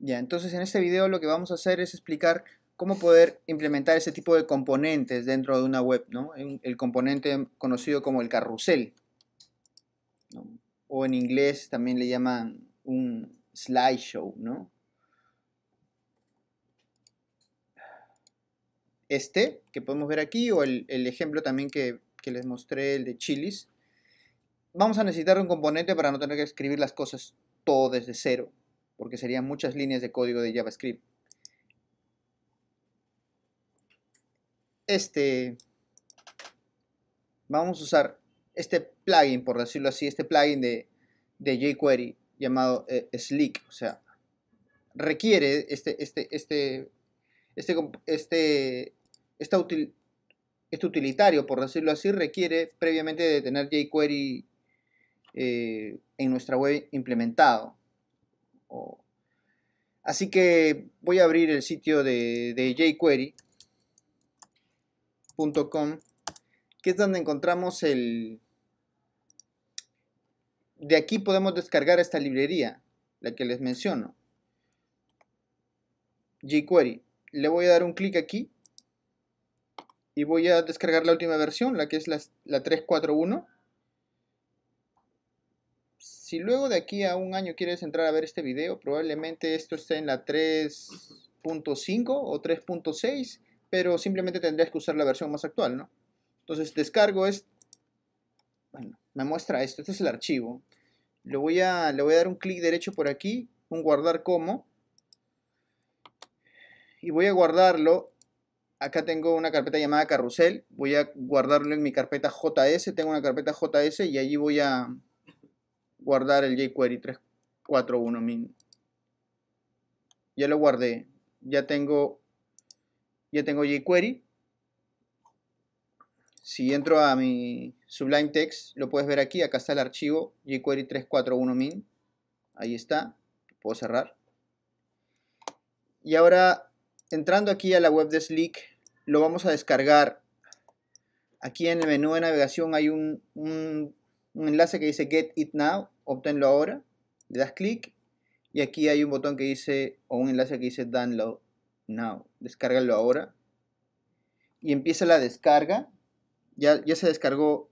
Ya, entonces en este video lo que vamos a hacer es explicar cómo poder implementar ese tipo de componentes dentro de una web, ¿no? El componente conocido como el carrusel, o en inglés también le llaman un slideshow, Este, que podemos ver aquí, o el, ejemplo también que, que, les mostré, el de chilis. Vamos a necesitar un componente para no tener que escribir las cosas todo desde cero, porque serían muchas líneas de código de JavaScript. Este, vamos a usar este plugin, por decirlo así, este plugin de, jQuery llamado eh, Slick, o sea, requiere este, este, este, este, este, esta este utilitario, por decirlo así, requiere previamente de tener jQuery eh, en nuestra web implementado. Así que voy a abrir el sitio de, jQuery.com, que es donde encontramos el... De aquí podemos descargar esta librería, la que les menciono. jQuery. Le voy a dar un clic aquí y voy a descargar la última versión, la que es la, la 341 si luego de aquí a un año quieres entrar a ver este video, probablemente esto esté en la 3.5 o 3.6, pero simplemente tendrías que usar la versión más actual, ¿no? Entonces descargo esto. bueno, me muestra esto, este es el archivo. Le voy a, le voy a dar un clic derecho por aquí, un guardar como, y voy a guardarlo. Acá tengo una carpeta llamada carrusel, voy a guardarlo en mi carpeta JS, tengo una carpeta JS y allí voy a, guardar el jQuery 341 min. Ya lo guardé. Ya tengo, ya tengo jQuery. Si entro a mi Sublime Text, lo puedes ver aquí. Acá está el archivo jQuery 341 min. Ahí está. Puedo cerrar. Y ahora, entrando aquí a la web de Slick, lo vamos a descargar. Aquí en el menú de navegación hay un, un enlace que dice Get It Now obténlo ahora, le das clic y aquí hay un botón que dice o un enlace que dice download now, descárgalo ahora y empieza la descarga, ya, ya se descargó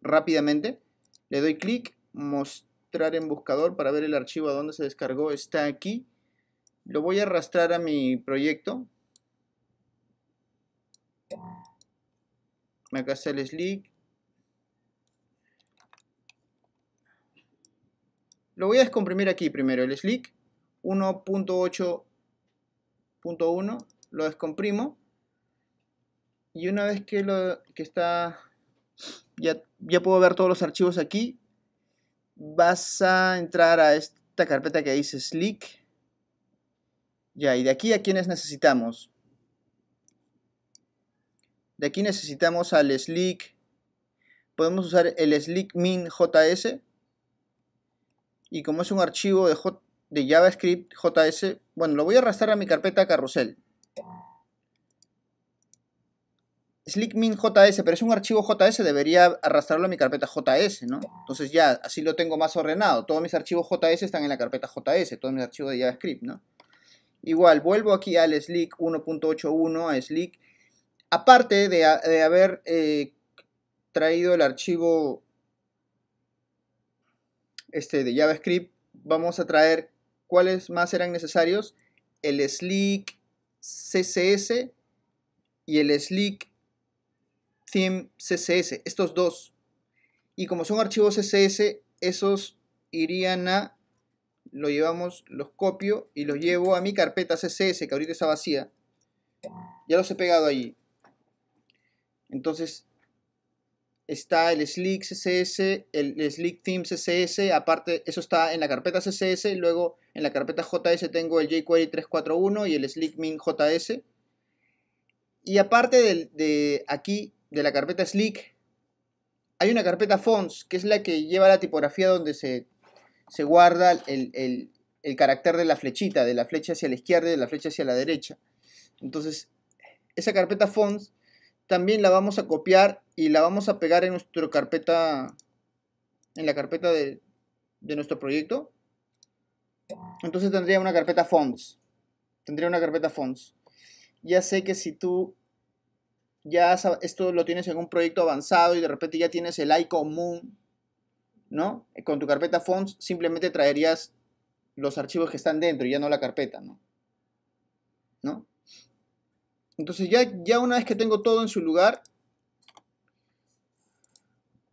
rápidamente, le doy clic, mostrar en buscador para ver el archivo a donde se descargó, está aquí, lo voy a arrastrar a mi proyecto, acá está el slick, Lo voy a descomprimir aquí primero, el slick 1.8.1, lo descomprimo. Y una vez que, lo, que está, ya, ya puedo ver todos los archivos aquí, vas a entrar a esta carpeta que dice slick. Ya, y de aquí a quienes necesitamos. De aquí necesitamos al slick. Podemos usar el slick min y como es un archivo de, JavaScript JS, bueno, lo voy a arrastrar a mi carpeta carrusel. SlickMin.js, pero es un archivo JS, debería arrastrarlo a mi carpeta JS, ¿no? Entonces ya, así lo tengo más ordenado. Todos mis archivos JS están en la carpeta JS, todos mis archivos de JavaScript, ¿no? Igual, vuelvo aquí al Slick 1.81, a Slick. Aparte de, haber eh, traído el archivo este, de JavaScript, vamos a traer cuáles más eran necesarios. El Slick CSS y el Slick Theme CSS, estos dos. Y como son archivos CSS, esos irían a, lo llevamos, los copio y los llevo a mi carpeta CSS que ahorita está vacía. Ya los he pegado allí. Entonces, está el Slick CSS, el Slick Theme CSS, aparte eso está en la carpeta CSS, luego en la carpeta JS tengo el jQuery 341 y el Slick Min JS. Y aparte de, aquí, de la carpeta Slick, hay una carpeta fonts, que es la que lleva la tipografía donde se, guarda el, el carácter de la flechita, de la flecha hacia la izquierda y de la flecha hacia la derecha. Entonces, esa carpeta fonts también la vamos a copiar y la vamos a pegar en nuestra carpeta, en la carpeta de, nuestro proyecto. Entonces tendría una carpeta fonts. Tendría una carpeta fonts. Ya sé que si tú ya esto lo tienes en un proyecto avanzado y de repente ya tienes el icon ¿no? Con tu carpeta fonts simplemente traerías los archivos que están dentro y ya no la carpeta, ¿no? ¿No? Entonces ya, ya una vez que tengo todo en su lugar,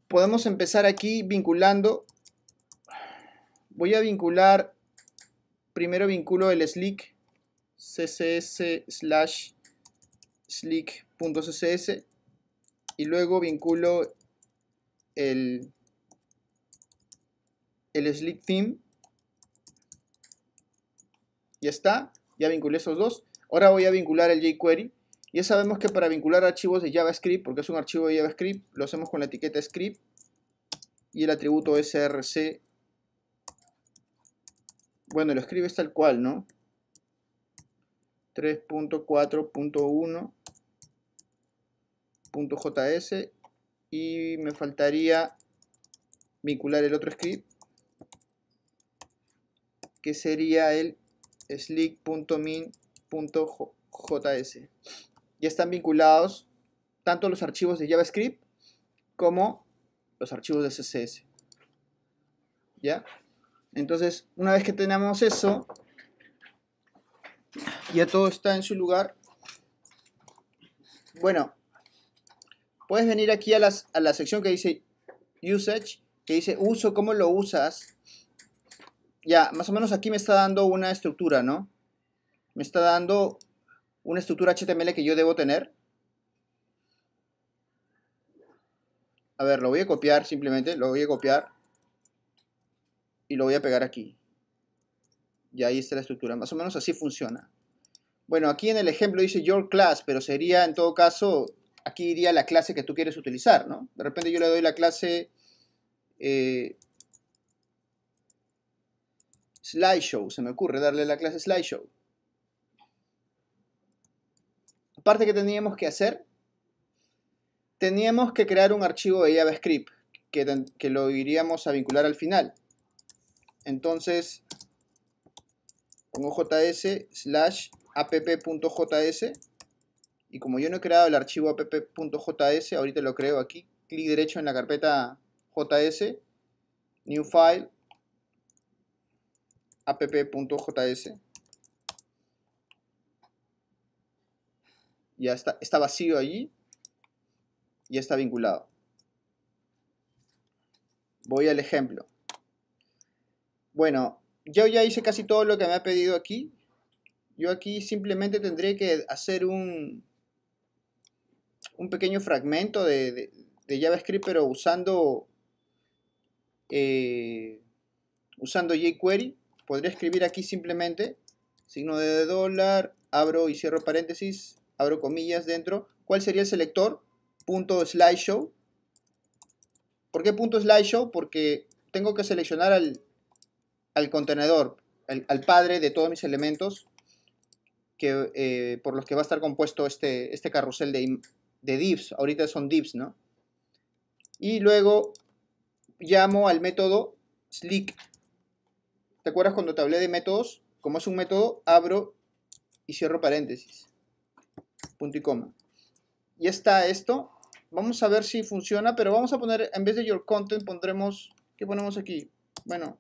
podemos empezar aquí vinculando. Voy a vincular, primero vinculo el slick, css slash slick.css y luego vinculo el, el slick theme. Ya está, ya vinculé esos dos. Ahora voy a vincular el jQuery. Ya sabemos que para vincular archivos de JavaScript, porque es un archivo de JavaScript, lo hacemos con la etiqueta script y el atributo src. Bueno, lo escribes tal cual, ¿no? 3.4.1.js y me faltaría vincular el otro script que sería el slick.min.js están vinculados tanto los archivos de JavaScript como los archivos de CSS. ¿Ya? Entonces, una vez que tenemos eso, ya todo está en su lugar. Bueno, puedes venir aquí a, a la sección que dice Usage, que dice uso, cómo lo usas. Ya, más o menos aquí me está dando una estructura, ¿no? Me está dando una estructura HTML que yo debo tener. A ver, lo voy a copiar simplemente, lo voy a copiar y lo voy a pegar aquí. Y ahí está la estructura, más o menos así funciona. Bueno, aquí en el ejemplo dice your class, pero sería en todo caso, aquí iría la clase que tú quieres utilizar, ¿no? De repente yo le doy la clase eh, slideshow, se me ocurre darle la clase slideshow. parte que teníamos que hacer, teníamos que crear un archivo de JavaScript que, lo iríamos a vincular al final. Entonces, pongo js slash app.js y como yo no he creado el archivo app.js, ahorita lo creo aquí, clic derecho en la carpeta js, new file, app.js Ya está, está vacío allí. Ya está vinculado. Voy al ejemplo. Bueno, yo ya hice casi todo lo que me ha pedido aquí. Yo aquí simplemente tendré que hacer un, un pequeño fragmento de, JavaScript, pero usando, eh, usando jQuery. Podría escribir aquí simplemente signo de dólar, abro y cierro paréntesis, abro comillas dentro, ¿cuál sería el selector? Punto slideshow. ¿Por qué punto slideshow? Porque tengo que seleccionar al, contenedor, al, padre de todos mis elementos que, eh, por los que va a estar compuesto este, este carrusel de, de divs. Ahorita son divs, ¿no? Y luego llamo al método slick. ¿Te acuerdas cuando te hablé de métodos? Como es un método, abro y cierro paréntesis y coma. está esto. Vamos a ver si funciona, pero vamos a poner, en vez de your content, pondremos, ¿qué ponemos aquí? Bueno,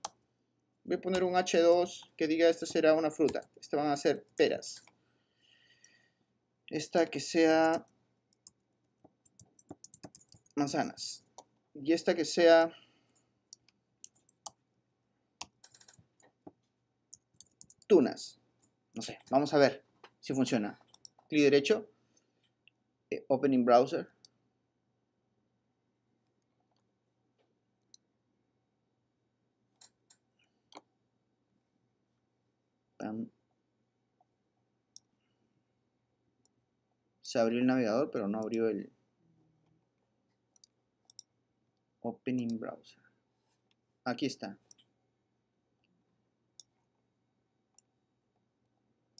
voy a poner un H2 que diga esta será una fruta. Esta van a ser peras. Esta que sea manzanas. Y esta que sea tunas. No sé, vamos a ver si funciona. Clic derecho, este, opening Browser. Se abrió el navegador, pero no abrió el Opening Browser. Aquí está.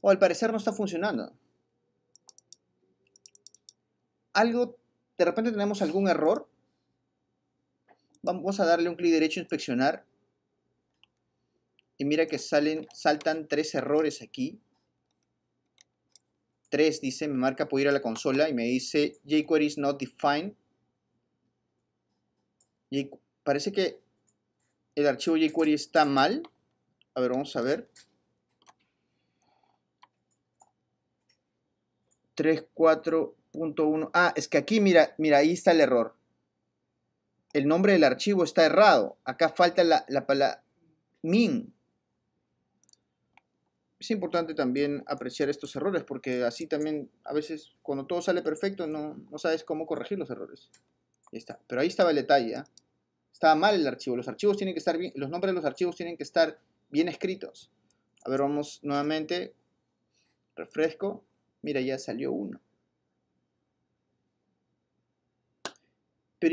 O al parecer no está funcionando algo, de repente tenemos algún error. Vamos a darle un clic derecho a inspeccionar. Y mira que salen, saltan tres errores aquí. Tres, dice, me marca puedo ir a la consola y me dice jQuery is not defined. Y parece que el archivo jQuery está mal. A ver, vamos a ver. 3, 4, Ah, es que aquí, mira, mira, ahí está el error. El nombre del archivo está errado. Acá falta la, palabra min. Es importante también apreciar estos errores porque así también a veces cuando todo sale perfecto no, sabes cómo corregir los errores. está. Pero ahí estaba el detalle. ¿ah? Estaba mal el archivo. Los archivos tienen que estar bien, los nombres de los archivos tienen que estar bien escritos. A ver, vamos nuevamente. Refresco. Mira, ya salió uno.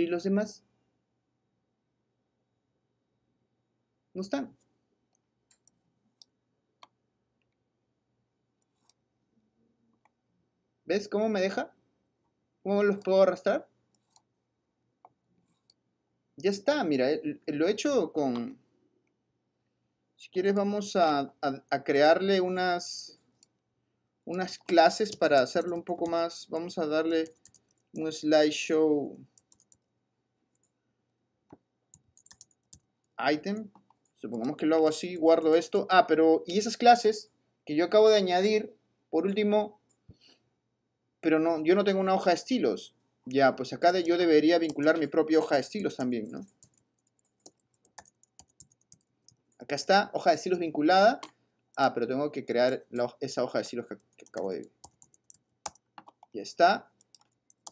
¿y los demás? No están. ¿Ves cómo me deja? ¿Cómo los puedo arrastrar? Ya está, mira, lo he hecho con... Si quieres vamos a, a crearle unas, unas clases para hacerlo un poco más. Vamos a darle un slideshow item, supongamos que lo hago así, guardo esto. Ah, pero, y esas clases que yo acabo de añadir, por último, pero no, yo no tengo una hoja de estilos. Ya, pues acá de, yo debería vincular mi propia hoja de estilos también, ¿no? Acá está, hoja de estilos vinculada. Ah, pero tengo que crear esa hoja de estilos que, que acabo de... Ya está.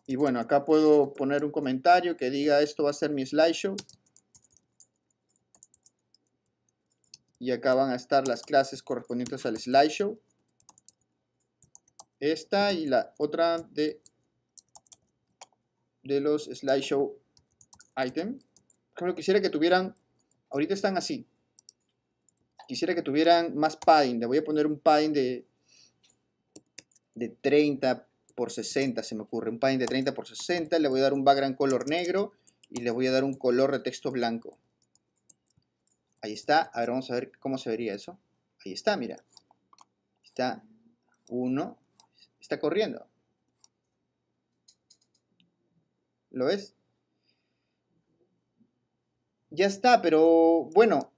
Y bueno, acá puedo poner un comentario que diga esto va a ser mi slideshow. Y acá van a estar las clases correspondientes al slideshow. Esta y la otra de, de los slideshow item. Por ejemplo, quisiera que tuvieran, ahorita están así. Quisiera que tuvieran más padding. Le voy a poner un padding de, de 30 por 60, se me ocurre. Un padding de 30 por 60. Le voy a dar un background color negro y le voy a dar un color de texto blanco. Ahí está. A ver, vamos a ver cómo se vería eso. Ahí está, mira. Está Uno. Está corriendo. ¿Lo ves? Ya está, pero bueno,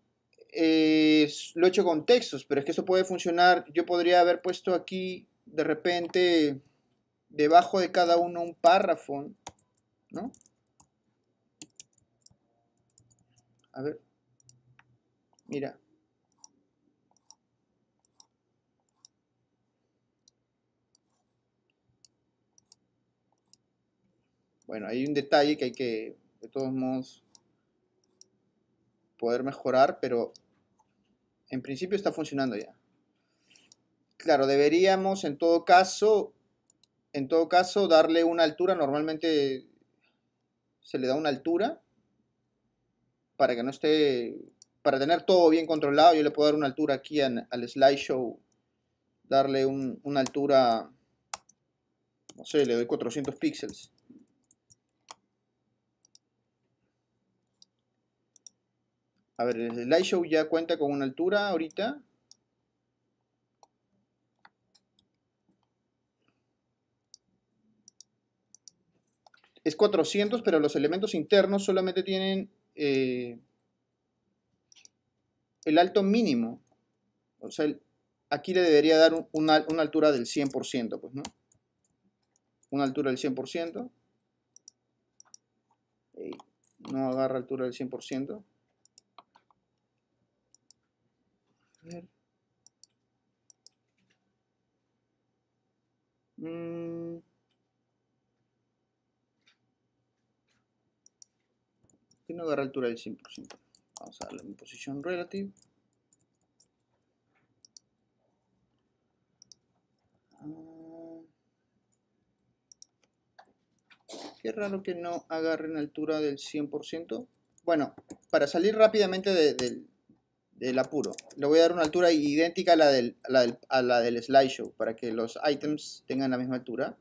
eh, lo he hecho con textos, pero es que eso puede funcionar. Yo podría haber puesto aquí, de repente, debajo de cada uno un párrafo, ¿no? A ver, Mira. Bueno, hay un detalle que hay que, de todos modos, poder mejorar, pero en principio está funcionando ya. Claro, deberíamos en todo caso, en todo caso, darle una altura. Normalmente se le da una altura para que no esté para tener todo bien controlado, yo le puedo dar una altura aquí al slideshow, darle una altura, no sé, le doy 400 píxeles. A ver, el slideshow ya cuenta con una altura ahorita. Es 400, pero los elementos internos solamente tienen... Eh, el alto mínimo, o sea, aquí le debería dar una, una, altura del 100%, pues, ¿no? Una altura del 100%. No agarra altura del 100%. A ver. Mm. ¿Qué no agarra altura del 100%. Vamos a darle mi posición relative. Ah. Qué raro que no agarren altura del 100%. Bueno, para salir rápidamente del apuro, le voy a dar una altura idéntica a la del slideshow para que los items tengan la misma altura.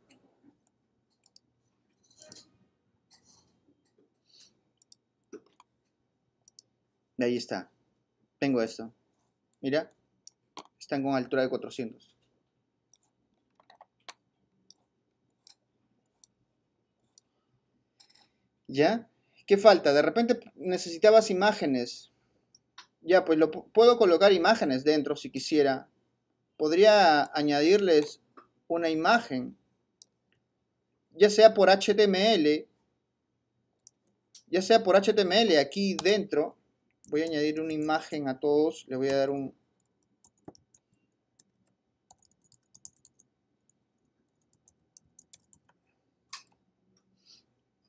Ahí está. Tengo esto. Mira. Están con altura de 400. ¿Ya? ¿Qué falta? De repente necesitabas imágenes. Ya, pues lo puedo colocar imágenes dentro si quisiera. Podría añadirles una imagen. Ya sea por HTML. Ya sea por HTML aquí dentro voy a añadir una imagen a todos, le voy a dar un...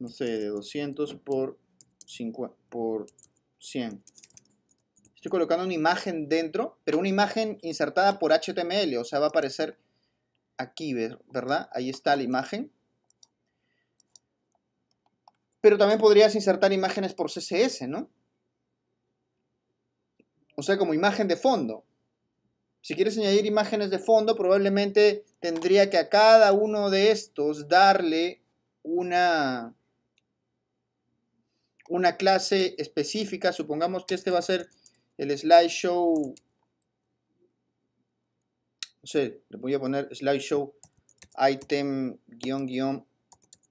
No sé, de 200 por, por 100. Estoy colocando una imagen dentro, pero una imagen insertada por HTML, o sea, va a aparecer aquí, ¿verdad? Ahí está la imagen. Pero también podrías insertar imágenes por CSS, ¿no? o sea como imagen de fondo. Si quieres añadir imágenes de fondo, probablemente tendría que a cada uno de estos darle una, una clase específica. Supongamos que este va a ser el slideshow. No sé, le voy a poner slideshow item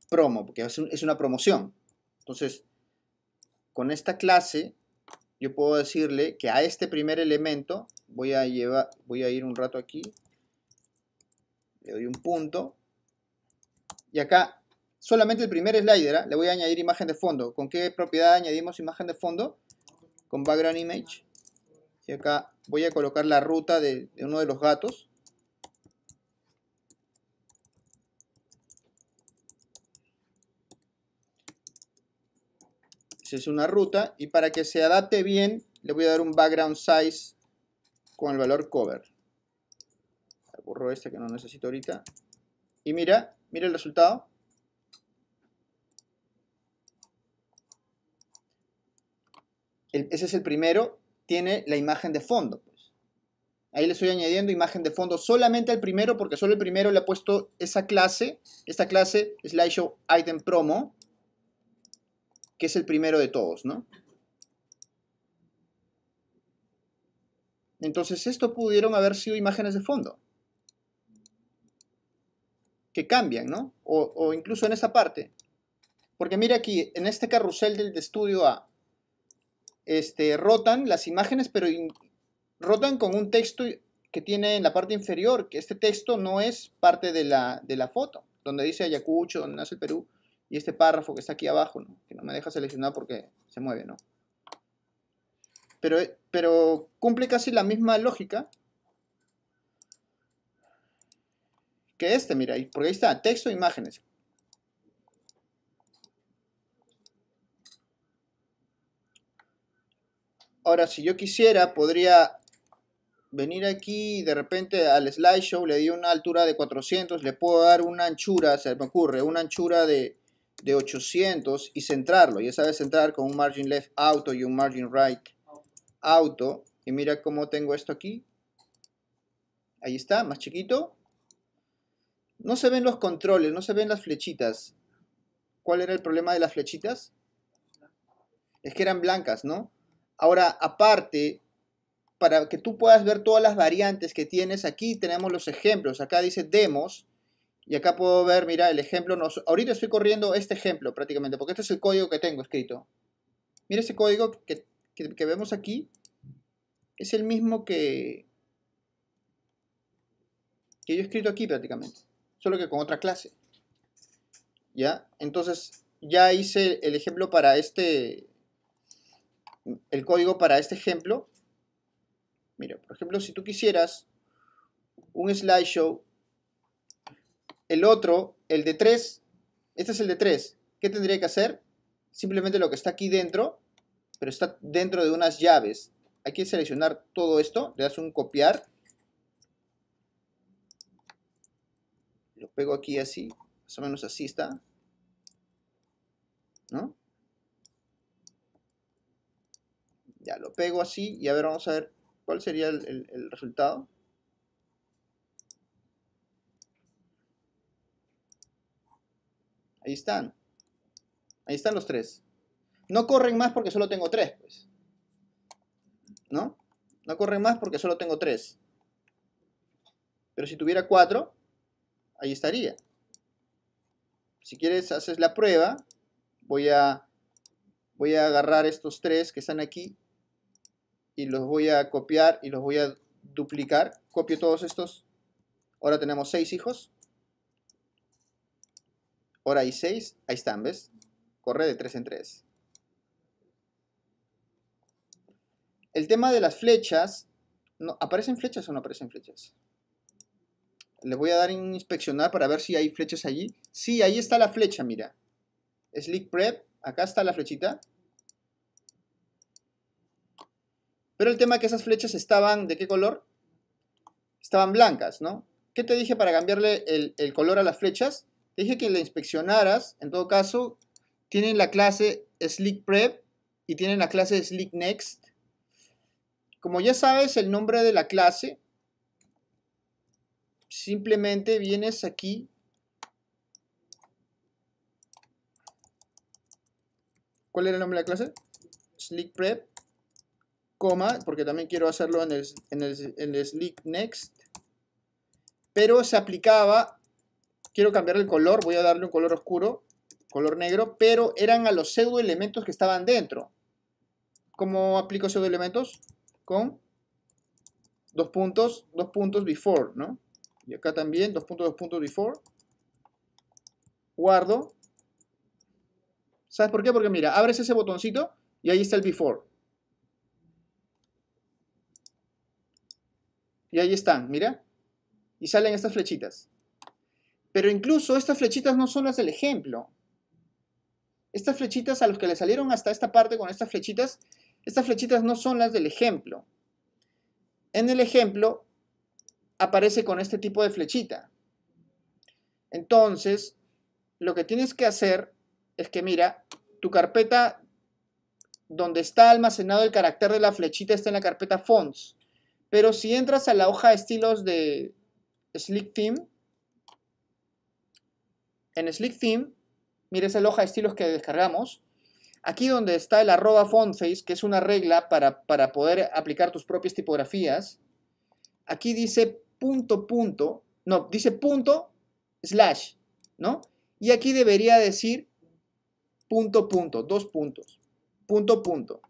promo, porque es una promoción. Entonces, con esta clase yo puedo decirle que a este primer elemento voy a llevar, voy a ir un rato aquí, le doy un punto, y acá solamente el primer slider, ¿ah? le voy a añadir imagen de fondo. ¿Con qué propiedad añadimos imagen de fondo? Con background image. Y acá voy a colocar la ruta de uno de los gatos. es una ruta y para que se adapte bien le voy a dar un background size con el valor cover. Borro este que no necesito ahorita. Y mira, mira el resultado. ese es el primero, tiene la imagen de fondo. Pues. Ahí le estoy añadiendo imagen de fondo solamente al primero, porque solo el primero le ha puesto esa clase, esta clase, slideshow item promo, que es el primero de todos, ¿no? Entonces, esto pudieron haber sido imágenes de fondo. Que cambian, ¿no? O, incluso en esta parte. Porque mira aquí, en este carrusel del estudio A, este, rotan las imágenes, pero rotan con un texto que tiene en la parte inferior, que este texto no es parte de la, de la foto, donde dice Ayacucho, donde nace el Perú, y este párrafo que está aquí abajo, que no me deja seleccionar porque se mueve, ¿no? Pero, eh, pero cumple casi la misma lógica que este, mira, porque ahí está, texto e imágenes. Ahora, si yo quisiera, podría venir aquí de repente al slideshow le di una altura de 400, le puedo dar una anchura, se me ocurre, una anchura de de 800 y centrarlo. Ya sabes centrar con un margin left auto y un margin right auto. Y mira cómo tengo esto aquí. Ahí está, más chiquito. No se ven los controles, no se ven las flechitas. ¿Cuál era el problema de las flechitas? Es que eran blancas, ¿no? Ahora, aparte, para que tú puedas ver todas las variantes que tienes, aquí tenemos los ejemplos. Acá dice demos y acá puedo ver, mira, el ejemplo. ahorita estoy corriendo este ejemplo prácticamente, porque este es el código que tengo escrito. Mira ese código que, vemos aquí. Es el mismo que, que yo he escrito aquí prácticamente, solo que con otra clase. ¿Ya? Entonces, ya hice el ejemplo para este, el código para este ejemplo. Mira, por ejemplo, si tú quisieras un slideshow el otro, el de 3, este es el de 3. ¿Qué tendría que hacer? Simplemente lo que está aquí dentro, pero está dentro de unas llaves. Hay que seleccionar todo esto, le das un copiar. Lo pego aquí así, más o menos así está. ¿No? Ya, lo pego así y a ver, vamos a ver cuál sería el, el resultado. Ahí están. Ahí están los tres. No corren más porque solo tengo tres, pues. ¿No? No corren más porque solo tengo tres. Pero si tuviera cuatro, ahí estaría. Si quieres, haces la prueba. Voy a, voy a agarrar estos tres que están aquí y los voy a copiar y los voy a duplicar. Copio todos estos. Ahora tenemos seis hijos. Ahora hay 6, ahí están, ¿ves? Corre de 3 en 3. El tema de las flechas, no, ¿aparecen flechas o no aparecen flechas? Le voy a dar en inspeccionar para ver si hay flechas allí. Sí, ahí está la flecha, mira. Slick Prep, acá está la flechita. Pero el tema es que esas flechas estaban, ¿de qué color? Estaban blancas, ¿no? ¿Qué te dije para cambiarle el color a las flechas? Te dije que la inspeccionaras. En todo caso, tienen la clase Slick Prep y tienen la clase Slick Next. Como ya sabes el nombre de la clase, simplemente vienes aquí ¿Cuál era el nombre de la clase? Slick Prep, coma, porque también quiero hacerlo en el, en en el Slick Next. Pero se aplicaba quiero cambiar el color, voy a darle un color oscuro, color negro, pero eran a los pseudo elementos que estaban dentro. ¿Cómo aplico pseudo elementos Con dos puntos, dos puntos before, ¿no? Y acá también, dos puntos, dos puntos before. Guardo. ¿Sabes por qué? Porque mira, abres ese botoncito y ahí está el before. Y ahí están, mira. Y salen estas flechitas. Pero incluso estas flechitas no son las del ejemplo. Estas flechitas a los que le salieron hasta esta parte con estas flechitas, estas flechitas no son las del ejemplo. En el ejemplo aparece con este tipo de flechita. Entonces, lo que tienes que hacer es que, mira, tu carpeta donde está almacenado el carácter de la flechita está en la carpeta fonts. Pero si entras a la hoja estilos de Slick Team, en Slick Theme, mire esa hoja de estilos que descargamos, aquí donde está el arroba font que es una regla para, poder aplicar tus propias tipografías, aquí dice punto punto, no, dice punto slash, ¿no? Y aquí debería decir punto punto, dos puntos, punto punto,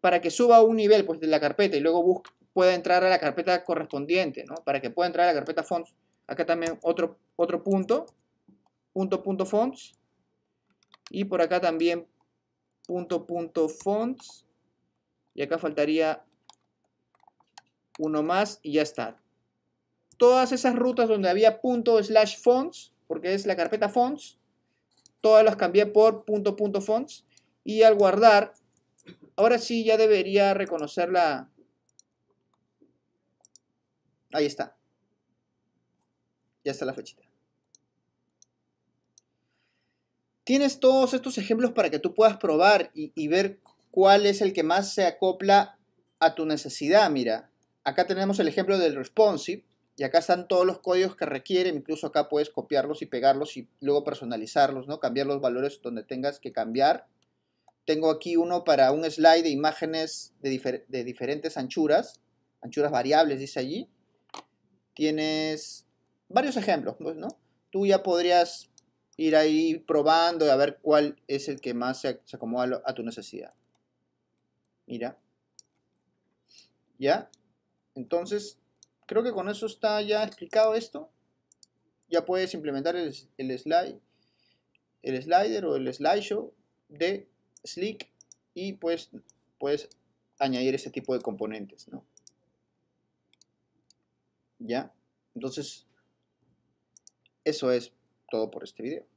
para que suba un nivel pues, de la carpeta y luego pueda entrar a la carpeta correspondiente, ¿no? Para que pueda entrar a la carpeta fonts Acá también otro, otro punto, punto, punto, fonts. Y por acá también punto, punto, fonts. Y acá faltaría uno más y ya está. Todas esas rutas donde había punto slash fonts, porque es la carpeta fonts, todas las cambié por punto, punto, fonts. Y al guardar, ahora sí ya debería Reconocerla Ahí está. Ya está la fechita. Tienes todos estos ejemplos para que tú puedas probar y, ver cuál es el que más se acopla a tu necesidad. Mira, acá tenemos el ejemplo del responsive y acá están todos los códigos que requieren, incluso acá puedes copiarlos y pegarlos y luego personalizarlos, ¿no? Cambiar los valores donde tengas que cambiar. Tengo aquí uno para un slide de imágenes de diferentes anchuras, anchuras variables dice allí. Tienes varios ejemplos, pues, ¿no? Tú ya podrías ir ahí probando y a ver cuál es el que más se, acomoda a tu necesidad. Mira. ¿Ya? Entonces, creo que con eso está ya explicado esto. Ya puedes implementar el, slide, el slider o el slideshow de Slick y pues puedes añadir ese tipo de componentes, ¿no? ¿Ya? Entonces, eso es todo por este video.